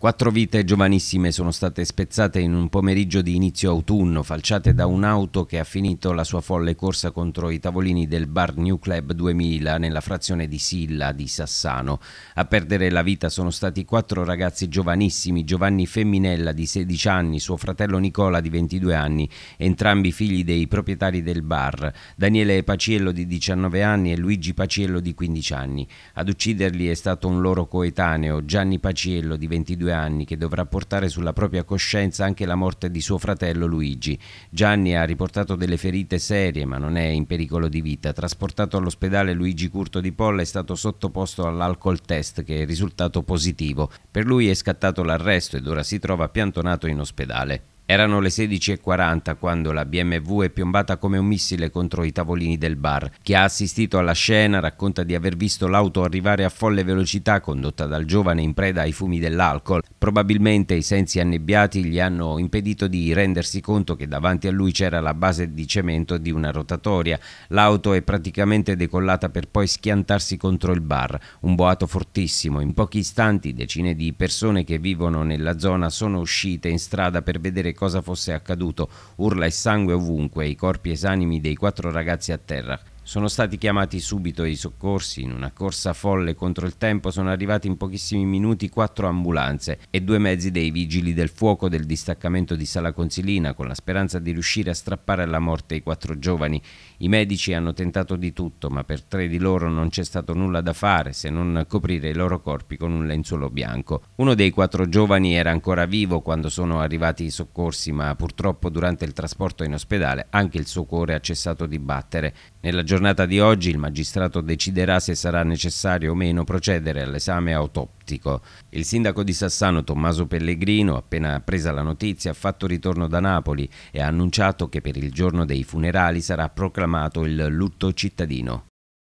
Quattro vite giovanissime sono state spezzate in un pomeriggio di inizio autunno, falciate da un'auto che ha finito la sua folle corsa contro i tavolini del Bar New Club 2000 nella frazione di Silla di Sassano. A perdere la vita sono stati quattro ragazzi giovanissimi, Giovanni Femminella di 16 anni, suo fratello Nicola di 22 anni, entrambi figli dei proprietari del bar, Daniele Paciello di 19 anni e Luigi Paciello di 15 anni. Ad ucciderli è stato un loro coetaneo, Gianni Paciello di 22 anni 22 anni, che dovrà portare sulla propria coscienza anche la morte di suo fratello Luigi. Gianni ha riportato delle ferite serie, ma non è in pericolo di vita. Trasportato all'ospedale Luigi Curto di Polla è stato sottoposto all'alcol test, che è risultato positivo. Per lui è scattato l'arresto ed ora si trova piantonato in ospedale. Erano le 16.40 quando la BMW è piombata come un missile contro i tavolini del bar. Chi ha assistito alla scena racconta di aver visto l'auto arrivare a folle velocità condotta dal giovane in preda ai fumi dell'alcol. Probabilmente i sensi annebbiati gli hanno impedito di rendersi conto che davanti a lui c'era la base di cemento di una rotatoria. L'auto è praticamente decollata per poi schiantarsi contro il bar. Un boato fortissimo. In pochi istanti decine di persone che vivono nella zona sono uscite in strada per vedere cosa fosse accaduto. Urla e sangue ovunque, i corpi esanimi dei quattro ragazzi a terra. Sono stati chiamati subito i soccorsi, in una corsa folle contro il tempo sono arrivati in pochissimi minuti quattro ambulanze e due mezzi dei vigili del fuoco del distaccamento di Sala Consilina con la speranza di riuscire a strappare alla morte i quattro giovani. I medici hanno tentato di tutto, ma per tre di loro non c'è stato nulla da fare se non coprire i loro corpi con un lenzuolo bianco. Uno dei quattro giovani era ancora vivo quando sono arrivati i soccorsi, ma purtroppo durante il trasporto in ospedale anche il suo cuore ha cessato di battere. Nella giornata giornata di oggi il magistrato deciderà se sarà necessario o meno procedere all'esame autoptico. Il sindaco di Sassano Tommaso Pellegrino, appena presa la notizia, ha fatto ritorno da Napoli e ha annunciato che per il giorno dei funerali sarà proclamato il lutto cittadino.